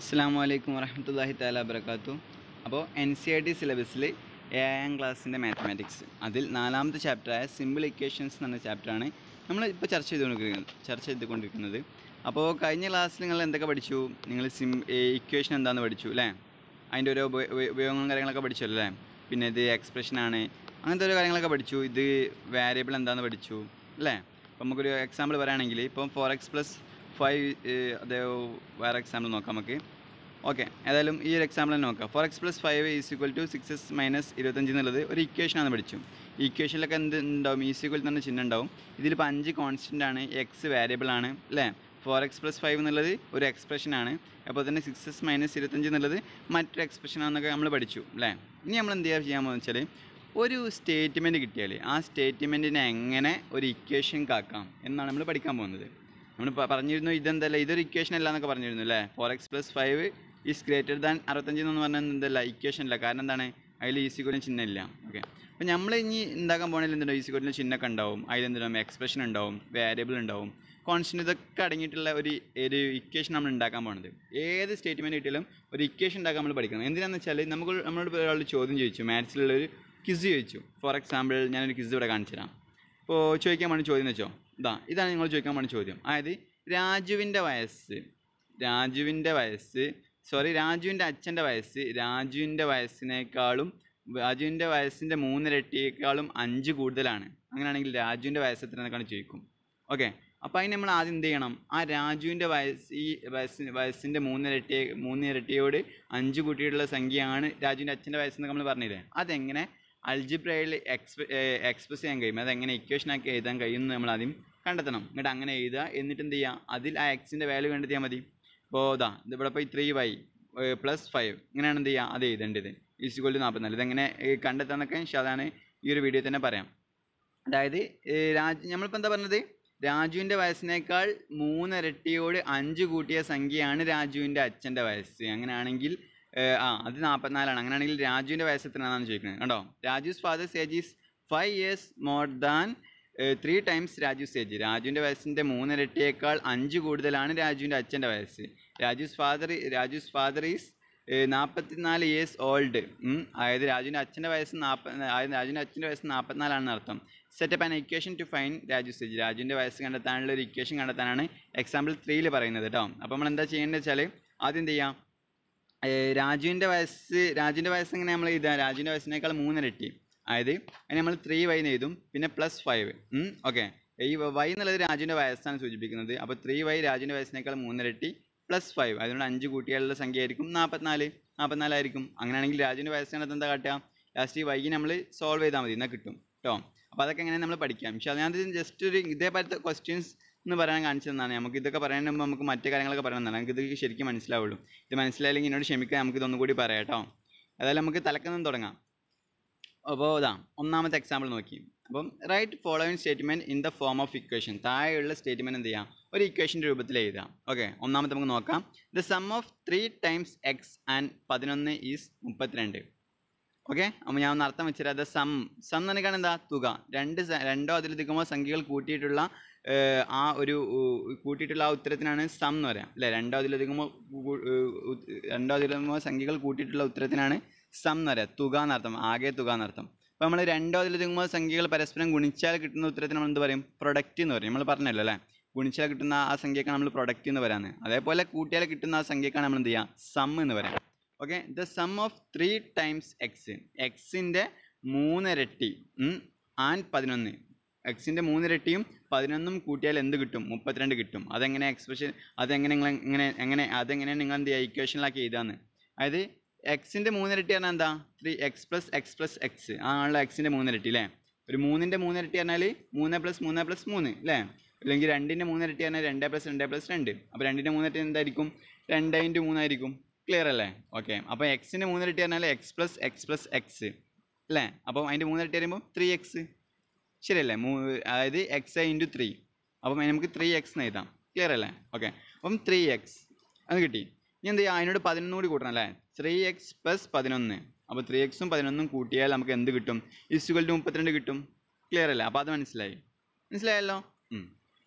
അസ്സാം വലൈക്കും വരഹമത്തല്ലാഹി താല വബർക്കാത്തു അപ്പോൾ N C I e T സിലബസിൽ ഏഴാം ക്ലാസ്സിൻ്റെ മാത്തമാറ്റിക്സ് അതിൽ നാലാമത്തെ ചാപ്റ്ററായ സിമ്പിൾ ഇക്വേഷൻസ് പറഞ്ഞ ചാപ്റ്ററാണ് നമ്മൾ ഇപ്പോൾ ചർച്ച ചെയ്തുകൊണ്ടിരിക്കുന്നത് ചർച്ച ചെയ്തുകൊണ്ടിരിക്കുന്നത് അപ്പോൾ കഴിഞ്ഞ ക്ലാസ്സിൽ നിങ്ങൾ എന്തൊക്കെ പഠിച്ചു നിങ്ങൾ സിം ഇക്വേഷൻ എന്താണെന്ന് പഠിച്ചു അല്ലേ അതിൻ്റെ ഓരോ ഉപയോഗങ്ങളും കാര്യങ്ങളൊക്കെ പഠിച്ചു അല്ലേ പിന്നെ ഇത് എക്സ്പ്രഷനാണ് അങ്ങനത്തെ ഓരോ കാര്യങ്ങളൊക്കെ പഠിച്ചു ഇത് വേരിയബിൾ എന്താണെന്ന് പഠിച്ചു അല്ലേ അപ്പോൾ നമുക്കൊരു എക്സാമ്പിൾ പറയുകയാണെങ്കിൽ ഇപ്പം ഫോർ എക്സ് പ്ലസ് ഫൈവ് അതേ വേറെ എക്സാമ്പിൾ നോക്കാം നമുക്ക് ഓക്കെ ഏതായാലും ഈ ഒരു എക്സാമ്പിൾ തന്നെ നോക്കാം four x plus five is equal to six s minus ഇരുപത്തഞ്ച് എന്നുള്ളത് ഒരു ഇക്വേഷനാണ് പഠിച്ചു ഇക്വേഷനിലൊക്കെ എന്ത് ഉണ്ടാവും ഈസ് e ഈക്വൽ തന്നെ ചിഹ്നം ഉണ്ടാവും ഇതിലിപ്പോൾ അഞ്ച് കോൺസ്റ്റൻ്റ് ആണ് എക്സ് വേരിയബിൾ ആണ് അല്ലേ ഫോർ എക്സ് പ്ലസ് ഫൈവ് എന്നുള്ളത് ഒരു എക്സ്പ്രഷനാണ് അപ്പോൾ തന്നെ സിക്സ് എസ് മൈനസ് ഇരുപത്തഞ്ച് എന്നുള്ളത് മറ്റൊരു എക്സ്പ്രഷനാണെന്നൊക്കെ നമ്മൾ പഠിച്ചു അല്ലേ ഇനി നമ്മൾ എന്ത് ചെയ്യാൻ ചെയ്യാൻ വെച്ചാൽ ഒരു സ്റ്റേറ്റ്മെൻറ്റ് കിട്ടിയാൽ ആ സ്റ്റേറ്റ്മെൻറ്റിനെ എങ്ങനെ ഒരു ഇക്വേഷൻ കാക്കാം എന്നാണ് നമ്മൾ പഠിക്കാൻ പോകുന്നത് നമ്മൾ പറഞ്ഞിരുന്നു ഇതെന്തല്ല ഇതൊരു ഇക്വേഷൻ അല്ല എന്നൊക്കെ പറഞ്ഞിരുന്നു അല്ലേ four x plus five is greater than അറുപത്തഞ്ച് എന്ന് പറഞ്ഞാൽ എന്തല്ല ഇക്വേഷൻ അല്ല കാരണം എന്താണ് അതിൽ ഈസിക്വലിന് e ചിഹ്നം ഇല്ല ഓക്കെ അപ്പോൾ നമ്മൾ ഇനി എന്താക്കാൻ പോകണമെങ്കിൽ എന്തുണ്ടാവും ഈസിക്വലിന് e ചിഹ്നമൊക്കെ ഉണ്ടാവും അതിലെന്തുണ്ടാവും എക്സ്പ്രഷൻ ഉണ്ടാവും വേരിയബിൾ ഉണ്ടാവും കോൺസ്റ്റൻ്റ് ഇതൊക്കെ അടങ്ങിയിട്ടുള്ള ഒരു ഒരു ഇക്വേഷൻ നമ്മൾ ഉണ്ടാക്കാൻ പോകുന്നത് ഏത് സ്റ്റേറ്റ്മെൻറ്റ് കിട്ടിയാലും ഒരു ഇക്വേഷൻ ഉണ്ടാക്കാൻ നമ്മൾ പഠിക്കണം എന്തിനാണെന്ന് വെച്ചാൽ നമുക്ക് നമ്മളോട് ഒരാൾ ചോദ്യം ചോദിച്ചു മാത്സിലുള്ള ഒരു ക്വിസ് ചോദിച്ചു ഫോർ എക്സാമ്പിൾ ഞാനൊരു ക്വിസ് ഇവിടെ കാണിച്ചു തരാം ഇപ്പോൾ ചോദിക്കാൻ വേണ്ടി ചോദ്യം വെച്ചോ ഇതാ ഇതാണ് നിങ്ങൾ ചോദിക്കാൻ വേണ്ടി ചോദ്യം അതായത് രാജുവിൻ്റെ വയസ്സ് രാജുവിൻ്റെ വയസ്സ് സോറി രാജുവിൻ്റെ അച്ഛൻ്റെ വയസ്സ് രാജുവിൻ്റെ വയസ്സിനേക്കാളും രാജുവിൻ്റെ വയസ്സിൻ്റെ മൂന്നിരട്ടിയേക്കാളും അഞ്ച് കൂടുതലാണ് അങ്ങനെയാണെങ്കിൽ രാജുവിൻ്റെ വയസ്സ് എത്ര ചോദിക്കും ഓക്കെ അപ്പോൾ അതിന് നമ്മൾ ആദ്യം എന്ത് ചെയ്യണം ആ രാജുവിൻ്റെ വയസ്സ് ഈ വയസ്സിന് വയസ്സിൻ്റെ മൂന്നിരട്ടി മൂന്നിരട്ടിയോട് അഞ്ച് കൂട്ടിയിട്ടുള്ള സംഖ്യയാണ് രാജുവിൻ്റെ അച്ഛൻ്റെ വയസ്സെന്നൊക്കെ നമ്മൾ പറഞ്ഞില്ലേ അതെങ്ങനെ അൽജിബ്രയിൽ എക്സ്പ്രസ് ചെയ്യാൻ കഴിയും അതെങ്ങനെ ഇക്വേഷനാക്കി എഴുതാൻ കഴിയുമെന്ന് നമ്മൾ ആദ്യം കണ്ടെത്തണം എന്നിട്ട് അങ്ങനെ എഴുതുക എന്നിട്ട് എന്ത് ചെയ്യുക അതിൽ ആ എക്സിൻ്റെ വാല്യൂ കണ്ടെത്തിയാൽ മതി അപ്പോൾ ഇതാ ഇതിവിടെ ഇപ്പോൾ ത്രീ വൈ പ്ലസ് ഫൈവ് ഇങ്ങനെയാണ് എന്ത് ചെയ്യുക അത് എഴുതേണ്ടത് ഈസിക്വൽ ടു നാൽപ്പത്തിനാല് ഇതെങ്ങനെ കണ്ടെത്താമെന്നൊക്കെ അതാണ് ഈ ഒരു വീഡിയോ തന്നെ പറയാം അതായത് രാജ് നമ്മളിപ്പോൾ എന്താ പറഞ്ഞത് രാജുവിൻ്റെ വയസ്സിനേക്കാൾ മൂന്നിരട്ടിയോട് അഞ്ച് കൂട്ടിയ സംഖ്യയാണ് രാജുവിൻ്റെ അച്ഛൻ്റെ വയസ്സ് അങ്ങനെയാണെങ്കിൽ ആ അത് നാൽപ്പത്തിനാലാണ് അങ്ങനെയാണെങ്കിൽ രാജുവിൻ്റെ വയസ്സ് എത്രയാണെന്നാണ് ചോദിക്കുന്നത് കണ്ടോ Raju's father's age is five years more than three times Raju's age രാജുവിൻ്റെ വയസ്സിൻ്റെ മൂന്നിരട്ടിയേക്കാൾ അഞ്ച് കൂടുതലാണ് രാജുവിൻ്റെ അച്ഛൻ്റെ വയസ്സ് Raju's father Raju's father is നാൽപ്പത്തിനാല് ഇയേഴ്സ് ഓൾഡ് അതായത് രാജുവിൻ്റെ അച്ഛൻ്റെ വയസ്സ് നാൽപ്പ അതായത് രാജുവിൻ്റെ അച്ഛൻ്റെ വയസ്സ് നാൽപ്പത്തിനാലാണെന്ന് അർത്ഥം set up an equation to find Raju's age രാജുവിൻ്റെ വയസ്സ് കണ്ടെത്താനുള്ള ഒരു ഇക്വേഷൻ കണ്ടെത്താനാണ് എക്സാമ്പിൾ ത്രീയിൽ പറയുന്നത് കേട്ടോ അപ്പോൾ നമ്മൾ എന്താ ചെയ്യേണ്ടത് വെച്ചാൽ ആദ്യം എന്ത് ചെയ്യാം രാജുവിൻ്റെ വയസ്സ് രാജുവിൻ്റെ വയസ്സ് എങ്ങനെ നമ്മൾ ഇതാണ് രാജുവിൻ്റെ വയസ്സിനേക്കാൾ മൂന്നിരട്ടി അതായത് അതിന് നമ്മൾ ത്രീ വൈ എന്ന് എഴുതും പിന്നെ പ്ലസ് ഫൈവ് ഓക്കെ ഈ വൈ എന്നുള്ളത് രാജുവിൻ്റെ വയസ്സാണ് സൂചിപ്പിക്കുന്നത് അപ്പോൾ ത്രീ വൈ രാജുവിൻ്റെ വയസ്സിനേക്കാൾ മൂന്നിരട്ടി പ്ലസ് ഫൈവ് അതിനോട് അഞ്ച് കൂട്ടികളുടെ സംഖ്യ ആയിരിക്കും നാൽപ്പത്തിനാല് നാൽപ്പത്തിനാലായിരിക്കും അങ്ങനെയാണെങ്കിൽ രാജുവിൻ്റെ വയസ്സിനകത്ത് എന്താ കാട്ടുക ലാസ്റ്റ് ഈ വൈകി നമ്മൾ സോൾവ് ചെയ്താൽ മതി എന്നാൽ കിട്ടും കേട്ടോ അപ്പോൾ അതൊക്കെ എങ്ങനെ നമ്മൾ പഠിക്കാം പക്ഷേ അതിനകത്ത് ജസ്റ്റ് ഒരു ഇതേപോലത്തെ ക്വസ്റ്റ്യൻസ് എന്ന് പറയാൻ കാണിച്ചതെന്നാണ് നമുക്ക് ഇതൊക്കെ പറയുമ്പോൾ നമുക്ക് മറ്റു കാര്യങ്ങളൊക്കെ പറയണമെന്നാണ് നമുക്ക് ഇത് ശരിക്കും മനസ്സിലാവുള്ളൂ ഇത് മനസ്സിലായില്ലെങ്കിൽ എന്നോട് ക്ഷമിക്കാൻ നമുക്ക് ഇതൊന്നും കൂടി പറയാം കേട്ടോ അതായത് നമുക്ക് തലക്കെന്നും തുടങ്ങാം അപ്പോൾ ഇതാ ഒന്നാമത്തെ എക്സാമ്പിൾ നോക്കി അപ്പം write following statement in the form of equation താഴെയുള്ള സ്റ്റേറ്റ്മെൻറ്റ് എന്ത് ചെയ്യാം ഒരു ഇക്വേഷൻ്റെ രൂപത്തിൽ എഴുതാം ഓക്കെ ഒന്നാമത്തെ നമുക്ക് നോക്കാം the sum of three times x and പതിനൊന്ന് ഈസ് മുപ്പത്തിരണ്ട് ഓക്കെ അപ്പോൾ ഞാൻ ഒന്ന് അർത്ഥം വെച്ചാൽ അത് സം സം എന്ന് പറഞ്ഞാൽ എന്താ തുക രണ്ട് രണ്ടോ അതിലധികമോ സംഖ്യകൾ കൂട്ടിയിട്ടുള്ള ആ ഒരു കൂട്ടിയിട്ടുള്ള ആ ഉത്തരത്തിനാണ് സം എന്ന് പറയാം അല്ലേ രണ്ടോ അതിലധികമോ രണ്ടോ അതിലധികമോ സംഖ്യകൾ കൂട്ടിയിട്ടുള്ള ഉത്തരത്തിനാണ് സം എന്നറിയാം തുക എന്നർത്ഥം ആകെ തുക എന്നർത്ഥം അപ്പോൾ നമ്മൾ രണ്ടോ അതിലൊതുങ്ങുമ്പോൾ സംഖ്യകൾ പരസ്പരം ഗുണിച്ചാൽ കിട്ടുന്ന ഉത്തരത്തിന് നമ്മൾ എന്ത് പറയും പ്രൊഡക്റ്റ് എന്ന് പറയും നമ്മൾ പറഞ്ഞല്ലോ അല്ലേ ഗുണിച്ചാൽ കിട്ടുന്ന ആ സംഖ്യക്കാണ് നമ്മൾ പ്രൊഡക്റ്റ് എന്ന് പറയുന്നത് അതേപോലെ കൂട്ടിയാൽ കിട്ടുന്ന ആ സംഖ്യക്കാണ് നമ്മൾ എന്ത് ചെയ്യുക സം എന്ന് പറയാം okay the sum of three times x എക്സിൻ്റെ മൂന്നിരട്ടി ആൻഡ് പതിനൊന്ന് എക്സിൻ്റെ മൂന്നിരട്ടിയും പതിനൊന്നും കൂട്ടിയാൽ എന്ത് കിട്ടും മുപ്പത്തിരണ്ട് കിട്ടും അതെങ്ങനെ എക്സ്പ്രഷൻ അതെങ്ങനെ നിങ്ങൾ എങ്ങനെ എങ്ങനെ അതെങ്ങനെയാണ് നിങ്ങൾ എന്ത് ചെയ്യുക ഇക്വേഷനിലാക്കി എഴുതാന്ന് അതായത് എക്സിൻ്റെ മൂന്നിരട്ടി പറഞ്ഞാൽ എന്താ three x plus x plus x ആണല്ലോ എക്സിൻ്റെ മൂന്നിരട്ടി അല്ലേ ഒരു മൂന്നിൻ്റെ മൂന്നിരട്ടി പറഞ്ഞാൽ മൂന്ന് പ്ലസ് മൂന്ന് പ്ലസ് മൂന്ന് അല്ലേ അല്ലെങ്കിൽ രണ്ടിൻ്റെ മൂന്നിരട്ടി പറഞ്ഞാൽ രണ്ട് പ്ലസ് രണ്ട് പ്ലസ് രണ്ട് അപ്പോൾ രണ്ടിൻ്റെ മൂന്നിരട്ടി എന്തായിരിക്കും രണ്ട് ഇൻറ്റു മൂന്നായിരിക്കും ക്ലിയർ അല്ലേ ഓക്കെ അപ്പോൾ എക്സിൻ്റെ മൂന്നിരട്ടി പറഞ്ഞാൽ x plus x plus x അല്ലേ അപ്പം അതിൻ്റെ മൂന്നിരട്ടി വരുമ്പോൾ ത്രീ എക്സ് ശരിയല്ലേ മൂ അതായത് എക്സ് ഐ ഇൻറ്റു ത്രീ അപ്പം നമുക്ക് ത്രീ എക്സ് എന്ന് എഴുതാം ക്ലിയർ അല്ലേ ഓക്കെ അപ്പം ത്രീ എക്സ് അത് കിട്ടി ഇനി എന്ത് ചെയ്യുക അതിനോട് പതിനൊന്നുകൂടി കൂട്ടണം അല്ലേ ത്രീ എക്സ് പ്ലസ് പതിനൊന്ന് അപ്പോൾ ത്രീ എക്സും പതിനൊന്നും കൂട്ടിയാൽ നമുക്ക് എന്ത് കിട്ടും ഇസുകൾ ടു മുപ്പത്തിരണ്ട് കിട്ടും ക്ലിയർ അല്ലേ അപ്പോൾ അത് മനസ്സിലായി മനസ്സിലായല്ലോ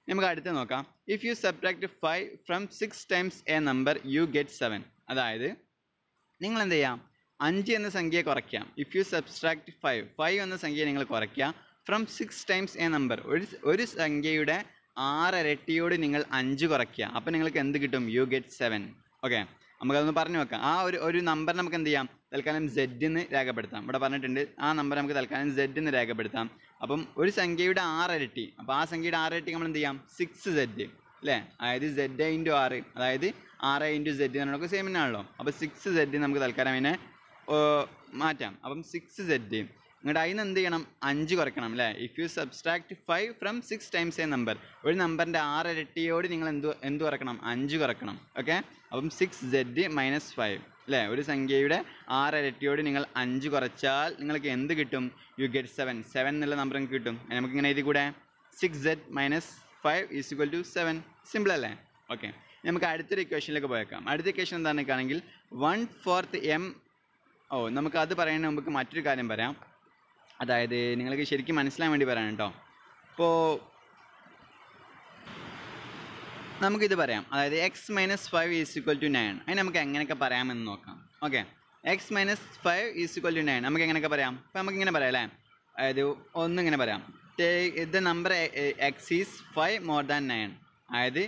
നമുക്ക് അടുത്ത് നോക്കാം if you subtract five from six times a number you get seven അതായത് നിങ്ങൾ എന്ത് ചെയ്യാം അഞ്ച് എന്ന സംഖ്യയെ കുറയ്ക്കാം if you subtract five five എന്ന സംഖ്യ നിങ്ങൾ കുറയ്ക്കുക from six times a number ഒരു ഒരു സംഖ്യയുടെ ആറ് ഇരട്ടിയോട് നിങ്ങൾ അഞ്ച് കുറയ്ക്കുക അപ്പോൾ നിങ്ങൾക്ക് എന്ത് കിട്ടും യു ഗെറ്റ് സെവൻ ഓക്കെ നമുക്കതൊന്ന് പറഞ്ഞു വെക്കാം ആ ഒരു ഒരു നമ്പർ നമുക്ക് എന്ത് ചെയ്യാം തൽക്കാലം ജെഡ് എന്ന് രേഖപ്പെടുത്താം ഇവിടെ പറഞ്ഞിട്ടുണ്ട് ആ നമ്പർ നമുക്ക് തൽക്കാലം ജെഡ് എന്ന് രേഖപ്പെടുത്താം അപ്പം ഒരു സംഖ്യയുടെ ഇരട്ടി അപ്പോൾ ആ സംഖ്യയുടെ ഇരട്ടി നമ്മൾ എന്ത് ചെയ്യാം സിക്സ് ജെഡ് അല്ലേ അതായത് സെഡ് ഇൻറ്റു ആറ് അതായത് ആറ് ഇൻറ്റു സെഡ് നമുക്ക് സെയിം തന്നെയാണല്ലോ അപ്പോൾ സിക്സ് ജെഡ് നമുക്ക് തൽക്കാലം അതിനെ മാറ്റാം അപ്പം സിക്സ് ജെഡ് നിങ്ങളുടെ അതിൽ നിന്ന് എന്ത് ചെയ്യണം അഞ്ച് കുറയ്ക്കണം അല്ലേ if you subtract five from six times a number ഒരു നമ്പറിൻ്റെ ആറ് ഇരട്ടിയോട് നിങ്ങൾ എന്ത് എന്ത് കുറക്കണം അഞ്ച് കുറക്കണം ഓക്കെ അപ്പം സിക്സ് ജെഡ് മൈനസ് ഫൈവ് അല്ലേ ഒരു സംഖ്യയുടെ ആറ് ഇരട്ടിയോട് നിങ്ങൾ അഞ്ച് കുറച്ചാൽ നിങ്ങൾക്ക് എന്ത് കിട്ടും യു ഗെറ്റ് സെവൻ സെവൻ എന്നുള്ള നമ്പർ നിങ്ങൾക്ക് കിട്ടും നമുക്കിങ്ങനെ എഴുതി കൂടെ six Z minus five is equal to seven simple അല്ലേ ഓക്കെ നമുക്ക് അടുത്തൊരു ഇക്വേഷനിലേക്ക് പോയേക്കാം അടുത്ത ഇക്വേഷൻ എന്താണെന്നൊക്കെയാണെങ്കിൽ വൺ ഫോർത്ത് എം ഓ നമുക്ക് അത് പറയുന്നതിന് നമുക്ക് മറ്റൊരു കാര്യം പറയാം അതായത് നിങ്ങൾക്ക് ശരിക്കും മനസ്സിലാൻ വേണ്ടി പറയാൻ കേട്ടോ ഇപ്പോൾ നമുക്കിത് പറയാം അതായത് x minus five is equal to nine അതിന് നമുക്ക് എങ്ങനെയൊക്കെ പറയാമെന്ന് നോക്കാം okay x minus five is equal to nine നമുക്ക് എങ്ങനെയൊക്കെ പറയാം അപ്പോൾ നമുക്ക് ഇങ്ങനെ പറയാം അല്ലേ അതായത് ഇങ്ങനെ പറയാം ടേ ഇത് number x is five more than nine അതായത്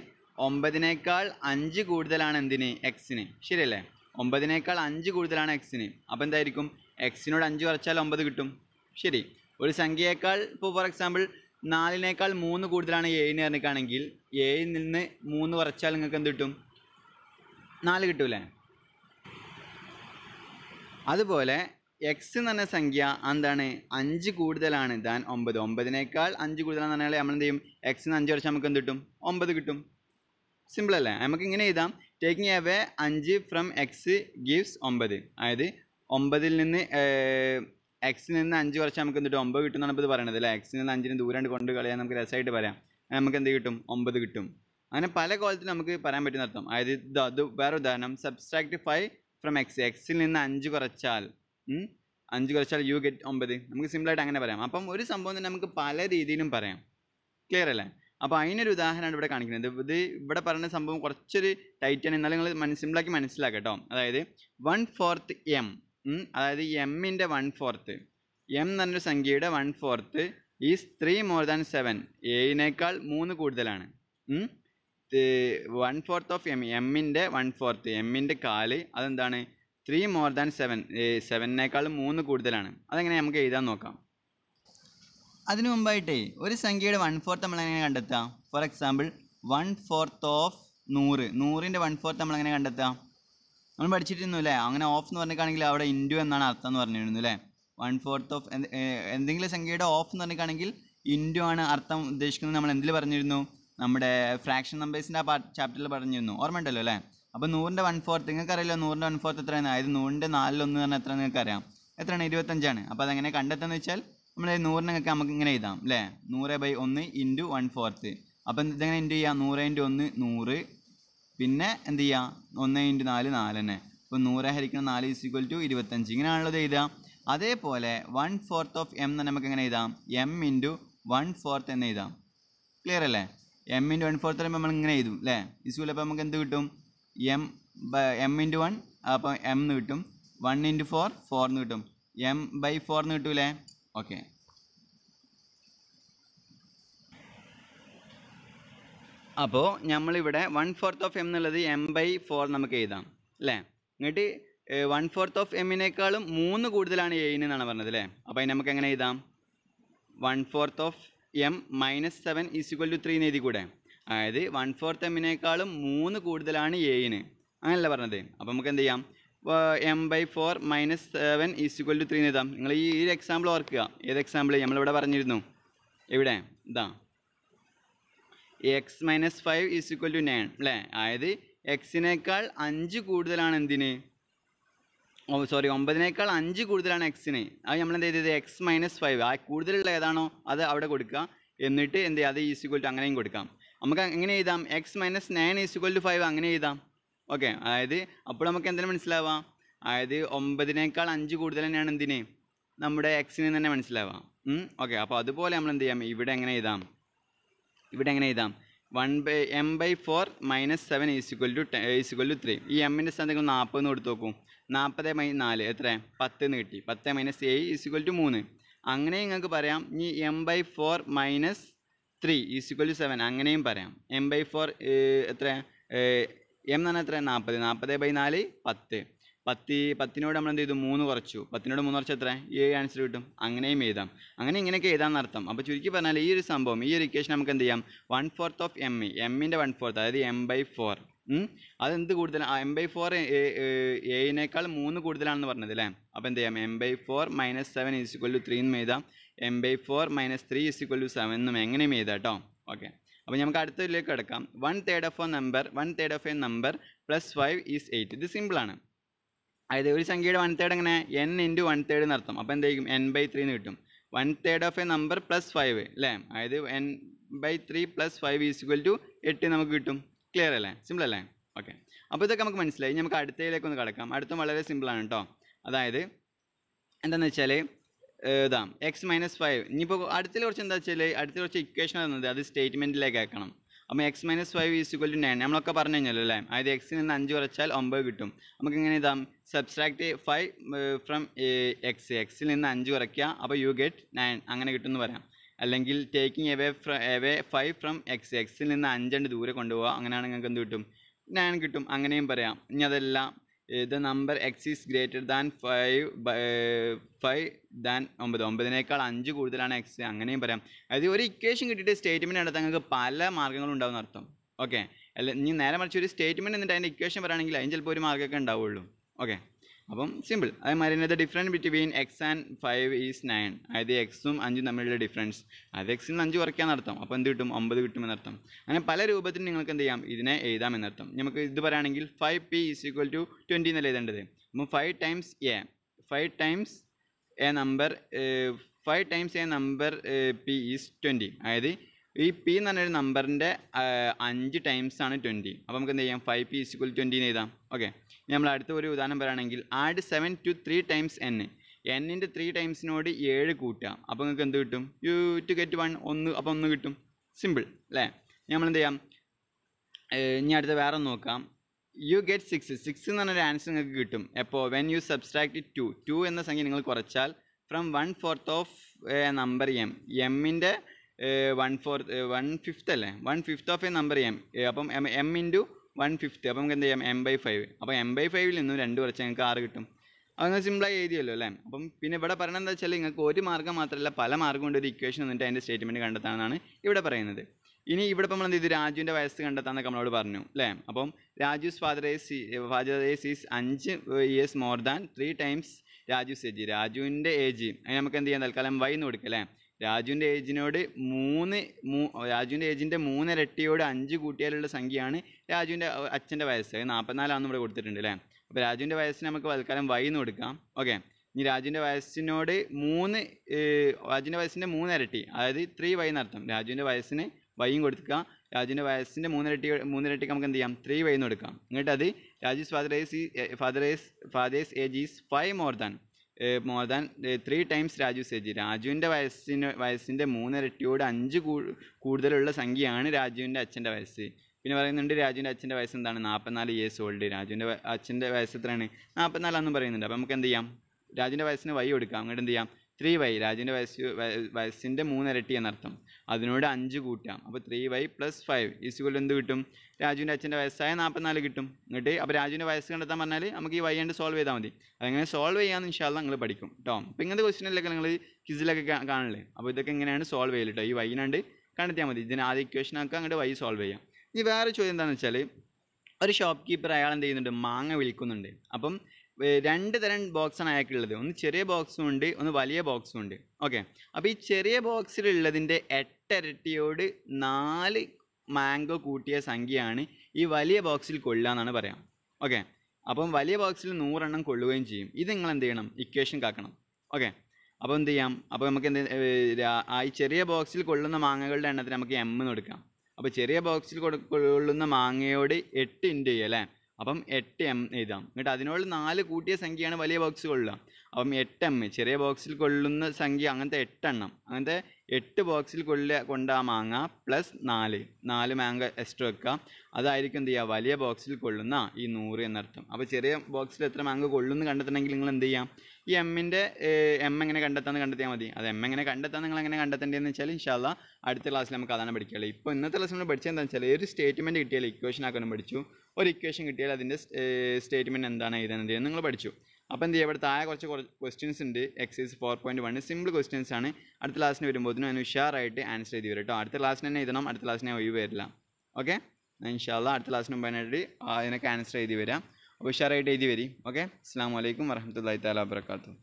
ഒമ്പതിനേക്കാൾ അഞ്ച് കൂടുതലാണ് എന്തിന് എക്സിന് ശരിയല്ലേ ഒമ്പതിനേക്കാൾ അഞ്ച് കൂടുതലാണ് എക്സിന് അപ്പോൾ എന്തായിരിക്കും എക്സിനോട് അഞ്ച് കുറച്ചാൽ ഒമ്പത് കിട്ടും ശരി ഒരു സംഖ്യയേക്കാൾ ഇപ്പോൾ ഫോർ എക്സാമ്പിൾ നാലിനേക്കാൾ മൂന്ന് കൂടുതലാണ് ഏഴിന് പറഞ്ഞിട്ടാണെങ്കിൽ ഏഴിൽ നിന്ന് മൂന്ന് കുറച്ചാൽ നിങ്ങൾക്ക് എന്ത് കിട്ടും നാല് കിട്ടൂലേ അതുപോലെ എക്സ് എന്ന് പറഞ്ഞ സംഖ്യ എന്താണ് അഞ്ച് കൂടുതലാണ് താൻ ഒമ്പത് ഒമ്പതിനേക്കാൾ അഞ്ച് കൂടുതലാണെന്ന് പറഞ്ഞാൽ നമ്മൾ എന്ത് ചെയ്യും എക്സ് എക്സിന് അഞ്ച് വർഷം നമുക്ക് എന്ത് കിട്ടും ഒമ്പത് കിട്ടും സിമ്പിൾ അല്ലേ നമുക്ക് ഇങ്ങനെ എഴുതാം ടേക്കിംഗ് എവേ അഞ്ച് ഫ്രം എക്സ് ഗിവ്സ് ഒമ്പത് അതായത് ഒമ്പതിൽ നിന്ന് എക്സിൽ നിന്ന് അഞ്ച് വർഷം നമുക്ക് എന്തിട്ട് ഒമ്പത് കിട്ടും എന്നാണ് ഇത് പറയണത് അല്ലേ എക്സിൽ നിന്ന് അഞ്ചിന് ദൂരം കൊണ്ട് കളയാൻ നമുക്ക് രസമായിട്ട് പറയാം നമുക്ക് എന്ത് കിട്ടും ഒമ്പത് കിട്ടും അങ്ങനെ പല കോലത്തിൽ നമുക്ക് പറയാൻ പറ്റുന്ന അർത്ഥം അതായത് ഇത് അത് വേറെ ഉദാഹരണം സബ്സ്ട്രാക്ട് ഫൈവ് ഫ്രം എക്സ് എക്സിൽ നിന്ന് അഞ്ച് കുറച്ചാൽ അഞ്ച് കുറച്ചാൽ യു ഗെറ്റ് ഒമ്പത് നമുക്ക് സിമ്പിളായിട്ട് അങ്ങനെ പറയാം അപ്പം ഒരു സംഭവം തന്നെ നമുക്ക് പല രീതിയിലും പറയാം ക്ലിയർ അല്ലേ അപ്പോൾ അതിനൊരു ഉദാഹരണമാണ് ഇവിടെ കാണിക്കുന്നത് ഇത് ഇവിടെ പറയുന്ന സംഭവം കുറച്ചൊരു ടൈറ്റാണ് എന്നാലും നിങ്ങൾ മനസ്സിലാക്കി മനസ്സിലാക്കാം കേട്ടോ അതായത് വൺ ഫോർത്ത് എം അതായത് എമ്മിൻ്റെ വൺ ഫോർത്ത് എം എന്ന് പറഞ്ഞൊരു സംഖ്യയുടെ one fourth is three more than seven എയിനേക്കാൾ മൂന്ന് കൂടുതലാണ് വൺ ഫോർത്ത് ഓഫ് എം എമ്മിൻ്റെ വൺ ഫോർത്ത് എമ്മിൻ്റെ കാല് അതെന്താണ് ത്രീ മോർ ദാൻ സെവൻ സെവനേക്കാൾ മൂന്ന് കൂടുതലാണ് അതെങ്ങനെ നമുക്ക് എഴുതാൻ നോക്കാം അതിനു മുമ്പായിട്ടേ ഒരു സംഖ്യയുടെ വൺ ഫോർത്ത് നമ്മളെങ്ങനെ കണ്ടെത്താം for example one fourth of നൂറ് നൂറിൻ്റെ വൺ ഫോർത്ത് നമ്മളെങ്ങനെ കണ്ടെത്താം നമ്മൾ പഠിച്ചിട്ടിരുന്നു അല്ലേ അങ്ങനെ ഓഫ് എന്ന് പറഞ്ഞിട്ടാണെങ്കിൽ അവിടെ ഇൻഡു എന്നാണ് അർത്ഥം എന്ന് പറഞ്ഞിരുന്നു അല്ലേ വൺ ഫോർത്ത് ഓഫ് എന്തെങ്കിലും സംഖ്യയുടെ ഓഫ് എന്ന് പറഞ്ഞിട്ടാണെങ്കിൽ ഇൻഡു ആണ് അർത്ഥം ഉദ്ദേശിക്കുന്നത് നമ്മൾ എന്തിൽ പറഞ്ഞിരുന്നു നമ്മുടെ ഫ്രാക്ഷൻ നമ്പേഴ്സിൻ്റെ ആ ചാപ്റ്ററിൽ പറഞ്ഞിരുന്നു ഉണ്ടല്ലോ അല്ലേ അപ്പോൾ നൂറിൻ്റെ വൺ ഫോർത്ത് നിങ്ങൾക്കറിയാലോ നൂറിൻ്റെ വൺ ഫോർത്ത് എത്രയാണ് അതായത് നൂറിൻ്റെ നാലിലൊന്ന് പറഞ്ഞാൽ എത്ര അറിയാം എത്രയാണ് ഇരുപത്തഞ്ചാണ് അപ്പോൾ അതെങ്ങനെ കണ്ടെത്തുന്നത് വെച്ചാൽ നമ്മൾ നൂറിനൊക്കെ നമുക്ക് ഇങ്ങനെ എഴുതാം അല്ലേ നൂറ് ബൈ ഒന്ന് ഇൻറ്റു വൺ ഫോർത്ത് അപ്പം ഇതെങ്ങനെ ഇൻറ്റു ചെയ്യാം നൂറ് ഇൻറ്റു ഒന്ന് നൂറ് പിന്നെ എന്ത് ചെയ്യുക ഒന്ന് ഇൻറ്റു നാല് നാല് തന്നെ ഇപ്പോൾ നൂറ് ഹരിക്കണം നാല് ഈസ് ഈക്വൽ ടു ഇരുപത്തഞ്ച് ഇങ്ങനെയാണുള്ളത് എഴുതുക അതേപോലെ വൺ ഫോർത്ത് ഓഫ് എം തന്നെ നമുക്ക് എങ്ങനെ എഴുതാം എം ഇൻറ്റു വൺ ഫോർത്ത് എന്ന് എഴുതാം ക്ലിയർ അല്ലേ എം ഇൻറ്റു വൺ ഫോർത്ത് നമ്മൾ ഇങ്ങനെ എഴുതും അല്ലേ ഈസ്കൂളിൽ അപ്പോൾ നമുക്ക് എന്ത് കിട്ടും എം എം ഇൻറ്റു വൺ അപ്പം എം എന്ന് കിട്ടും വൺ ഇൻറ്റു ഫോർ ഫോർ എന്ന് കിട്ടും എം ബൈ ഫോർ എന്ന് കിട്ടൂലേ ഓക്കെ അപ്പോൾ നമ്മളിവിടെ വൺ ഫോർത്ത് ഓഫ് എം എന്നുള്ളത് എം ബൈ ഫോർ നമുക്ക് എഴുതാം അല്ലേ എന്നിട്ട് വൺ ഫോർത്ത് ഓഫ് എമ്മിനേക്കാളും മൂന്ന് കൂടുതലാണ് എയിൻ എന്നാണ് പറഞ്ഞത് അല്ലേ അപ്പോൾ അതിന് നമുക്ക് എങ്ങനെ എഴുതാം one fourth of M minus seven is equal to three എന്ന് എഴുതി കൂടെ അതായത് വൺ ഫോർത്ത് എമ്മിനേക്കാളും മൂന്ന് കൂടുതലാണ് എയിന് അങ്ങനല്ല പറഞ്ഞത് അപ്പോൾ നമുക്ക് എന്ത് ചെയ്യാം M by four minus seven is equal to three എന്ന് എഴുതാം നിങ്ങൾ ഈ ഒരു എക്സാമ്പിൾ ഓർക്കുക ഏത് എക്സാമ്പിൾ നമ്മളിവിടെ പറഞ്ഞിരുന്നു എവിടെ ഇതാ x minus five is equal to nine അല്ലേ അതായത് എക്സിനേക്കാൾ അഞ്ച് കൂടുതലാണ് എന്തിന് സോറി ഒമ്പതിനേക്കാൾ അഞ്ച് കൂടുതലാണ് എക്സിന് അത് നമ്മൾ എന്ത് ചെയ്തത് എക്സ് മൈനസ് ഫൈവ് ആ കൂടുതലുള്ള ഏതാണോ അത് അവിടെ കൊടുക്കുക എന്നിട്ട് എന്ത് ചെയ്യുക അത് ഈസ് ഈക്വൽ ടു അങ്ങനെയും കൊടുക്കാം നമുക്ക് എങ്ങനെ എഴുതാം x minus nine is equal to five അങ്ങനെ എഴുതാം ഓക്കെ അതായത് അപ്പോൾ നമുക്ക് എന്തിനു മനസ്സിലാവാം അതായത് ഒമ്പതിനേക്കാൾ അഞ്ച് കൂടുതൽ തന്നെയാണ് എന്തിന് നമ്മുടെ എക്സിന് തന്നെ മനസ്സിലാവാം ഓക്കെ അപ്പോൾ അതുപോലെ നമ്മൾ എന്ത് ചെയ്യാം ഇവിടെ എങ്ങനെ എഴുതാം ഇവിടെ എങ്ങനെ എഴുതാം one by M by four minus seven is equal to ടെ ഈസിക്വൽ ടു ത്രീ ഈ എമ്മിൻ്റെ സ്ഥാനത്തേക്ക് നാൽപ്പത് എന്ന് കൊടുത്ത് നോക്കൂ നാൽപ്പത് മൈ നാല് എത്ര പത്ത് എന്ന് കിട്ടി പത്ത് മൈനസ് ഏഴ് ഈസിക്വൽ ടു മൂന്ന് അങ്ങനെ നിങ്ങൾക്ക് പറയാം ഈ M by four minus three is equal to seven അങ്ങനെയും പറയാം എം ബൈ ഫോർ എത്ര എം എന്ന് പറഞ്ഞാൽ എത്ര നാൽപ്പത് നാൽപ്പത് ബൈ നാല് പത്ത് പത്തി പത്തിനോട് നമ്മൾ എന്ത് ചെയ്തു മൂന്ന് കുറച്ചു പത്തിനോട് മൂന്ന് കുറച്ച് എത്ര ഏഴ് ആൻസർ കിട്ടും അങ്ങനെയും എഴുതാം അങ്ങനെ ഇങ്ങനെയൊക്കെ എഴുതാമെന്ന് അർത്ഥം അപ്പോൾ ചുരുക്കി പറഞ്ഞാൽ ഈ ഒരു സംഭവം ഈ ഒരു ഇക്വേഷൻ നമുക്ക് എന്ത് ചെയ്യാം വൺ ഫോർത്ത് ഓഫ് എം ഇ എമ്മിൻ്റെ വൺ ഫോർത്ത് അതായത് എം ബൈ ഫോർ അതെന്ത് കൂടുതൽ ആ എം ബൈ ഫോർ എയിനേക്കാൾ മൂന്ന് കൂടുതലാണെന്ന് പറഞ്ഞത് അല്ലേ അപ്പോൾ എന്ത് ചെയ്യാം M by four minus seven is equal to three എന്നും എഴുതാം M by four minus three is equal to seven എന്നും എങ്ങനെയും എഴുതാം കേട്ടോ ഓക്കെ അപ്പോൾ നമുക്ക് അടുത്തതിലേക്ക് കിടക്കാം one third of a number one third of a number plus five is eight ഇത് സിമ്പിളാണ് അതായത് ഒരു സംഖ്യയുടെ വൺ തേർഡ് എങ്ങനെ എൻ ഇൻറ്റു വൺ തേർഡ് അർത്ഥം അപ്പോൾ എന്തായിരിക്കും എൻ ബൈ ത്രീ എന്ന് കിട്ടും one third of a number plus five അല്ലേ അതായത് N by three plus five is equal to എട്ട് നമുക്ക് കിട്ടും ക്ലിയർ അല്ലേ സിമ്പിൾ അല്ലേ ഓക്കെ അപ്പോൾ ഇതൊക്കെ നമുക്ക് മനസ്സിലായി നമുക്ക് അടുത്തയിലേക്ക് ഒന്ന് കടക്കാം അടുത്തും വളരെ സിമ്പിളാണ് കേട്ടോ അതായത് എന്താണെന്ന് വെച്ചാൽ ഇതാ എക്സ് മൈനസ് ഫൈവ് ഇനിയിപ്പോൾ അടുത്തിൽ കുറച്ച് എന്താ വെച്ചാൽ അടുത്ത കുറച്ച് ഇക്വേഷൻ തന്നത് അത് സ്റ്റേറ്റ്മെൻറ്റിലേക്ക് ആക്കണം അപ്പോൾ x minus five is equal to nine നമ്മളൊക്കെ പറഞ്ഞു കഴിഞ്ഞല്ലോ അല്ലേ അതായത് എക്സിൽ നിന്ന് അഞ്ച് കുറച്ചാൽ ഒമ്പത് കിട്ടും നമുക്ക് എങ്ങനെ ഇതാം സബ്സ്ട്രാക്ട് ഫൈവ് ഫ്രം എക്സ് എക്സിൽ നിന്ന് അഞ്ച് കുറയ്ക്കുക അപ്പോൾ യു ഗെറ്റ് നയൻ അങ്ങനെ കിട്ടുമെന്ന് പറയാം അല്ലെങ്കിൽ taking away from away five from x എക്സിൽ നിന്ന് അഞ്ചണ്ട് ദൂരെ കൊണ്ടുപോകുക അങ്ങനെയാണെങ്കിൽ നിങ്ങൾക്ക് എന്ത് കിട്ടും നയൻ കിട്ടും അങ്ങനെയും പറയാം ഇനി അതെല്ലാം the number x is greater than five five than ഒമ്പത് ഒമ്പതിനേക്കാൾ അഞ്ച് കൂടുതലാണ് എക്സ് അങ്ങനെയും പറയാം അതായത് ഒരു ഇക്വേഷൻ കിട്ടിയിട്ട് സ്റ്റേറ്റ്മെൻ്റ് നടത്താൻ നിങ്ങൾക്ക് പല മാർഗ്ഗങ്ങളുണ്ടാവും അർത്ഥം ഓക്കെ അല്ല ഇനി നേരെ മറിച്ച് ഒരു സ്റ്റേറ്റ്മെൻറ്റ് എന്നിട്ട് അതിൻ്റെ ഇക്വേഷൻ പറയുകയാണെങ്കിൽ അതിന് ചിലപ്പോൾ ഒരു മാർഗ്ഗമൊക്കെ ഉണ്ടാവുള്ളൂ ഓക്കെ അപ്പം സിമ്പിൾ അതേമാതിരി തന്നെ difference between x and five is nine അതായത് എക്സും അഞ്ചും തമ്മിലുള്ള ഡിഫറൻസ് അത് എക്സിൽ നിന്ന് അഞ്ച് കുറയ്ക്കാൻ നടത്തും അപ്പോൾ എന്ത് കിട്ടും ഒമ്പത് കിട്ടുമെന്നർത്ഥം അങ്ങനെ പല രൂപത്തിൽ നിങ്ങൾക്ക് എന്ത് ചെയ്യാം ഇതിനെ എഴുതാം എന്നർത്ഥം നമുക്ക് ഇത് പറയുകയാണെങ്കിൽ five P is equal to twenty എന്നല്ല എഴുതേണ്ടത് അപ്പം five times a five times a number five times a number P is twenty അതായത് ഈ പി എന്ന് പറഞ്ഞൊരു നമ്പറിൻ്റെ അഞ്ച് ടൈംസ് ആണ് ട്വൻറ്റി അപ്പോൾ നമുക്ക് എന്ത് ചെയ്യാം ഫൈവ് പി ഇക്വൽ ട്വൻറ്റി എന്ന് എഴുതാം ഓക്കെ നമ്മൾ അടുത്ത ഒരു ഉദാഹരണം പറയുകയാണെങ്കിൽ add seven to three times N എന്നിൻ്റെ ത്രീ ടൈംസിനോട് ഏഴ് കൂട്ടാം അപ്പോൾ നിങ്ങൾക്ക് എന്ത് കിട്ടും യു ടു ഗെറ്റ് വൺ ഒന്ന് അപ്പോൾ ഒന്ന് കിട്ടും സിമ്പിൾ അല്ലേ നമ്മൾ എന്ത് ചെയ്യാം ഇനി അടുത്ത വേറെ നോക്കാം യു ഗെറ്റ് സിക്സ് സിക്സ് എന്ന് പറഞ്ഞൊരു ആൻസർ നിങ്ങൾക്ക് കിട്ടും എപ്പോൾ when you subtract two two എന്ന സംഖ്യ നിങ്ങൾ കുറച്ചാൽ from one fourth of number M എമ്മിൻ്റെ വൺ ഫോർ വൺ ഫിഫ്ത്ത് അല്ലേ one fifth of a number M അപ്പം M M into one fifth അപ്പം നമുക്ക് എന്ത് ചെയ്യാം എം ബൈ ഫൈവ് അപ്പം എം ബൈ ഫൈവിൽ നിന്നും രണ്ട് കുറച്ച് ഞങ്ങൾക്ക് ആറ് കിട്ടും അതൊന്ന് സിമ്പിളായി എഴുതിയല്ലോ അല്ലേ അപ്പം പിന്നെ ഇവിടെ പറയുന്നത് എന്താ വെച്ചാൽ നിങ്ങൾക്ക് ഒരു മാർഗ്ഗം മാത്രമല്ല പല മാർഗ്ഗം കൊണ്ട് ഒരു ഇക്വേഷൻ എന്നിട്ട് അതിൻ്റെ സ്റ്റേറ്റ്മെൻറ്റ് കണ്ടെത്താനാണ് ഇവിടെ പറയുന്നത് ഇനി ഇവിടെ നമ്മൾ എന്ത് ചെയ്തു രാജുവിൻ്റെ വയസ്സ് കണ്ടെത്താമെന്നൊക്കെ നമ്മളോട് പറഞ്ഞു അല്ലേ അപ്പം Raju's father as father is അഞ്ച് years more than three times Raju's age രാജുവിൻ്റെ ഏജ് അതിന് നമുക്ക് എന്ത് ചെയ്യാം തൽക്കാലം വൈ എന്ന് കൊടുക്കുക അല്ലേ രാജുവിൻ്റെ ഏജിനോട് മൂന്ന് മൂ രാജുവിൻ്റെ ഏജിൻ്റെ മൂന്നിരട്ടിയോട് അഞ്ച് കൂട്ടിയാലുള്ള സംഖ്യയാണ് രാജുവിൻ്റെ അച്ഛൻ്റെ വയസ്സ് നാൽപ്പത്തിനാലാണെന്ന് ഇവിടെ കൊടുത്തിട്ടുണ്ട് അല്ലേ അപ്പോൾ രാജുവിൻ്റെ വയസ്സിന് നമുക്ക് തൽക്കാലം എന്ന് കൊടുക്കാം ഓക്കെ ഇനി രാജുവിൻ്റെ വയസ്സിനോട് മൂന്ന് രാജുവിൻ്റെ വയസ്സിൻ്റെ മൂന്നിരട്ടി അതായത് ത്രീ വൈ എന്നർത്ഥം രാജുവിൻ്റെ വയസ്സിന് വൈയും കൊടുക്കുക രാജുവിൻ്റെ വയസ്സിൻ്റെ മൂന്നിരട്ടി മൂന്നിരട്ടിക്ക് നമുക്ക് എന്ത് ചെയ്യാം ത്രീ എന്ന് കൊടുക്കാം എന്നിട്ട് അത് Raju's father as father as father's age is five more than more than three times Raju's age രാജുവിൻ്റെ വയസ്സിന് വയസ്സിൻ്റെ മൂന്നിരട്ടിയോട് അഞ്ച് കൂടുതലുള്ള സംഖ്യയാണ് രാജുവിൻ്റെ അച്ഛൻ്റെ വയസ്സ് പിന്നെ പറയുന്നുണ്ട് രാജുവിൻ്റെ അച്ഛൻ്റെ വയസ്സ് എന്താണ് നാൽപ്പത്തിനാല് ഇയേഴ്സ് ഓൾഡ് രാജുവിൻ്റെ അച്ഛൻ്റെ വയസ്സ് എത്രയാണ് നാൽപ്പത്തിനാലാണെന്ന് പറയുന്നുണ്ട് അപ്പോൾ നമുക്ക് എന്ത് ചെയ്യാം രാജുവിൻ്റെ വയസ്സിന് വൈ കൊടുക്കാം അങ്ങോട്ട് എന്ത് ചെയ്യാം ത്രീ വൈ രാജൻ്റെ വയസ്സ് വയസ്സിൻ്റെ മൂന്നിരട്ടി എന്നർത്ഥം അതിനോട് അഞ്ച് കൂട്ടാം അപ്പോൾ three Y plus five is equal എന്ത് കിട്ടും രാജുവിൻ്റെ അച്ഛൻ്റെ വയസ്സായ നാൽപ്പത്തിനാല് കിട്ടും എന്നിട്ട് അപ്പോൾ രാജുവിൻ്റെ വയസ്സ് കണ്ടെത്താൻ പറഞ്ഞാൽ നമുക്ക് ഈ വൈ കൊണ്ട് സോൾവ് ചെയ്താൽ മതി അതെങ്ങനെ സോൾവ് ചെയ്യാമെന്ന് ഇൻഷാല്ല നിങ്ങൾ പഠിക്കും കേട്ടോ അപ്പോൾ ഇങ്ങനത്തെ ക്വസ്റ്റിനിലൊക്കെ നിങ്ങൾ കിസിലൊക്കെ കാണില്ലേ അപ്പോൾ ഇതൊക്കെ എങ്ങനെയാണ് സോൾവ് ചെയ്യൽ കേട്ടോ ഈ വൈനാണ്ട് കണ്ടെത്തിയാൽ മതി ഇതിന് ആദ്യ ഇക്വേഷൻ ആക്കുക അങ്ങോട്ട് വൈ സോൾവ് ചെയ്യാം ഇനി വേറെ ചോദ്യം എന്താണെന്ന് വെച്ചാൽ ഒരു ഷോപ്പ് കീപ്പർ അയാൾ എന്ത് ചെയ്യുന്നുണ്ട് മാങ്ങ വിളിക്കുന്നുണ്ട് അപ്പം രണ്ട് തരം ബോക്സാണ് അയാൾക്കുള്ളത് ഒന്ന് ചെറിയ ബോക്സും ഉണ്ട് ഒന്ന് വലിയ ബോക്സും ഉണ്ട് ഓക്കെ അപ്പോൾ ഈ ചെറിയ ബോക്സിലുള്ളതിൻ്റെ എട്ടരട്ടിയോട് നാല് മാംഗോ കൂട്ടിയ സംഖ്യയാണ് ഈ വലിയ ബോക്സിൽ കൊള്ളുക എന്നാണ് പറയാം ഓക്കെ അപ്പം വലിയ ബോക്സിൽ നൂറെണ്ണം കൊള്ളുകയും ചെയ്യും ഇത് നിങ്ങൾ എന്ത് ചെയ്യണം ഇക്വേഷൻ കാക്കണം ഓക്കെ അപ്പോൾ എന്ത് ചെയ്യാം അപ്പോൾ നമുക്ക് എന്ത് ഈ ചെറിയ ബോക്സിൽ കൊള്ളുന്ന മാങ്ങകളുടെ എണ്ണത്തിന് നമുക്ക് എം എന്ന് എടുക്കാം അപ്പോൾ ചെറിയ ബോക്സിൽ കൊള്ളുന്ന മാങ്ങയോട് എട്ട് ഇൻറ്റു ചെയ്യും അല്ലേ അപ്പം എട്ട് എം എഴുതാം എന്നിട്ട് അതിനോട് നാല് കൂട്ടിയ സംഖ്യയാണ് വലിയ ബോക്സ് കൊള്ളുക അപ്പം എട്ട് എം ചെറിയ ബോക്സിൽ കൊള്ളുന്ന സംഖ്യ അങ്ങനത്തെ എട്ടെണ്ണം അങ്ങനത്തെ എട്ട് ബോക്സിൽ കൊള്ള കൊണ്ടാ മാങ്ങ പ്ലസ് നാല് നാല് മാങ്ങ എക്സ്ട്രാ വെക്കുക അതായിരിക്കും എന്ത് ചെയ്യുക വലിയ ബോക്സിൽ കൊള്ളുന്ന ഈ നൂറ് എന്നർത്ഥം അപ്പോൾ ചെറിയ ബോക്സിൽ എത്ര മാങ്ങ കൊള്ളുന്നു കണ്ടെത്തണമെങ്കിൽ നിങ്ങൾ എന്ത് ചെയ്യാം ഈ എമ്മിൻ്റെ എം എങ്ങനെ കണ്ടെത്താമെന്ന് കണ്ടെത്തിയാൽ മതി അത് എം എങ്ങനെ കണ്ടെത്താൻ നിങ്ങൾ എങ്ങനെ കണ്ടെത്തേണ്ടതെന്ന് വെച്ചാൽ ഇൻഷാല്ല അടുത്ത ക്ലാസ്സിൽ നമുക്ക് അതാണ് പഠിക്കുകയുള്ളൂ ഇപ്പോൾ ഇന്നത്തെ ക്ലാസ്സിൽ നമ്മൾ പഠിച്ചത് എന്താന്ന് വെച്ചാൽ ഒരു സ്റ്റേറ്റ്മെൻറ്റ് കിട്ടിയാൽ ഇക്വേഷൻ ആക്കാനും പഠിച്ചു ഒരു ഇക്വേഷൻ കിട്ടിയാൽ അതിൻ്റെ സ്റ്റേറ്റ്മെൻറ്റ് എന്താണ് എന്ന് നിങ്ങൾ പഠിച്ചു അപ്പോൾ എന്ത് ചെയ്യുക ഇവിടെ താഴെ കുറച്ച് കുറച്ച് ക്വസ്റ്റ്യൻസ് ഉണ്ട് exercise four point one simple questions ആണ് അടുത്ത ക്ലാസ്സിന് വരുമ്പോഴത്തേനും അതിന് ഉഷാറായിട്ട് ആൻസർ ചെയ്ത് വരും അടുത്ത ക്ലാസ്സിന് തന്നെ എഴുതണം അടുത്ത ക്ലാസ്സിനെ ഒഴിവ് വരില്ല ഓക്കെ ഇൻഷാല്ല അടുത്ത ക്ലാസ്സിന് മുമ്പായിട്ട് അതിനൊക്കെ ആൻസർ ചെയ്ത് വരാം ഉഷാറായിട്ട് എഴുതി വരി ഓക്കെ അസ്സാം വലൈക്കും വരഹമത്തല്ലാ താല വാബർക്കാത്തു